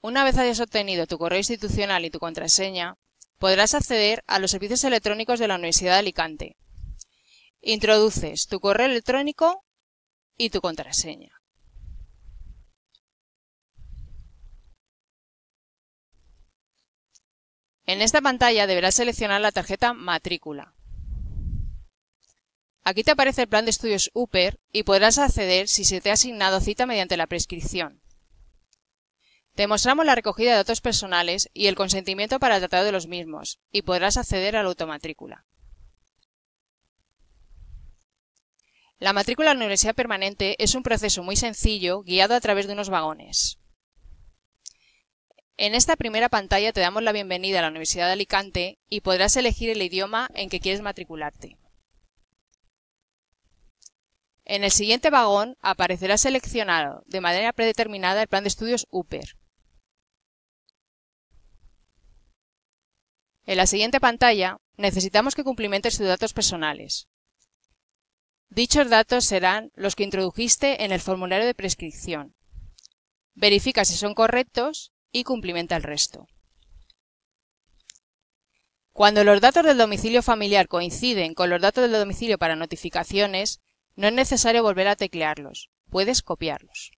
Una vez hayas obtenido tu correo institucional y tu contraseña, podrás acceder a los servicios electrónicos de la Universidad de Alicante. Introduces tu correo electrónico y tu contraseña. En esta pantalla deberás seleccionar la tarjeta Matrícula. Aquí te aparece el plan de estudios UPER y podrás acceder si se te ha asignado cita mediante la prescripción mostramos la recogida de datos personales y el consentimiento para el tratado de los mismos, y podrás acceder a la automatrícula. La matrícula a la universidad permanente es un proceso muy sencillo guiado a través de unos vagones. En esta primera pantalla te damos la bienvenida a la Universidad de Alicante y podrás elegir el idioma en que quieres matricularte. En el siguiente vagón aparecerá seleccionado de manera predeterminada el plan de estudios UPER, En la siguiente pantalla, necesitamos que cumplimentes tus datos personales. Dichos datos serán los que introdujiste en el formulario de prescripción. Verifica si son correctos y cumplimenta el resto. Cuando los datos del domicilio familiar coinciden con los datos del domicilio para notificaciones, no es necesario volver a teclearlos, puedes copiarlos.